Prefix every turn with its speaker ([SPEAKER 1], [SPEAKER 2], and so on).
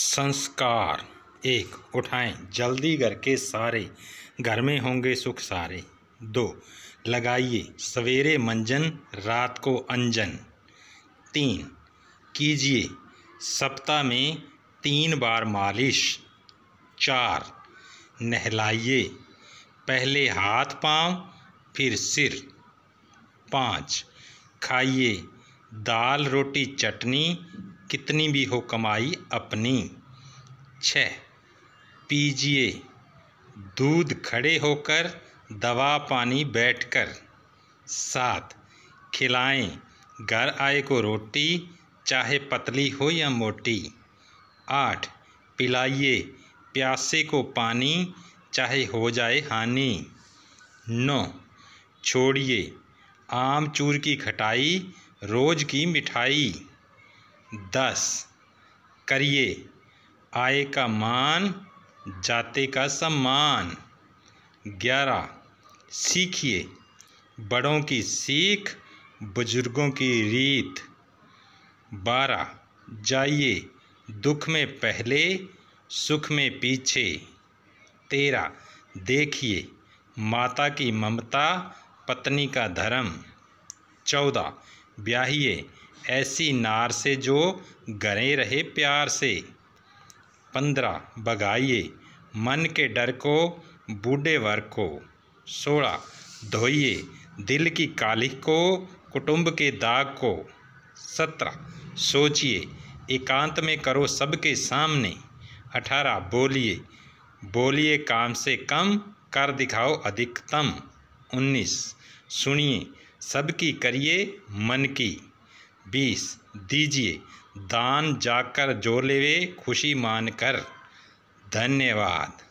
[SPEAKER 1] संस्कार एक उठाएं जल्दी घर के सारे घर में होंगे सुख सारे दो लगाइए सवेरे मंजन रात को अंजन तीन कीजिए सप्ताह में तीन बार मालिश चार नहलाइए पहले हाथ पांव फिर सिर पाँच खाइए दाल रोटी चटनी कितनी भी हो कमाई अपनी छः पीजिए दूध खड़े होकर दवा पानी बैठकर सात खिलाएं घर आए को रोटी चाहे पतली हो या मोटी आठ पिलाइए प्यासे को पानी चाहे हो जाए हानि नौ छोड़िए आम चूर की खटाई रोज़ की मिठाई दस करिए आय का मान जाते का सम्मान ग्यारह सीखिए बड़ों की सीख बुजुर्गों की रीत बारह जाइए दुख में पहले सुख में पीछे तेरह देखिए माता की ममता पत्नी का धर्म चौदह ब्याहिए ऐसी नार से जो गरे रहे प्यार से पंद्रह बगाइए मन के डर को बूढ़े वर को सोलह धोइए दिल की कालिख को कुटुंब के दाग को सत्रह सोचिए एकांत में करो सबके सामने अठारह बोलिए बोलिए काम से कम कर दिखाओ अधिकतम उन्नीस सुनिए सबकी करिए मन की बीस दीजिए दान जाकर जो लेवे खुशी मान कर धन्यवाद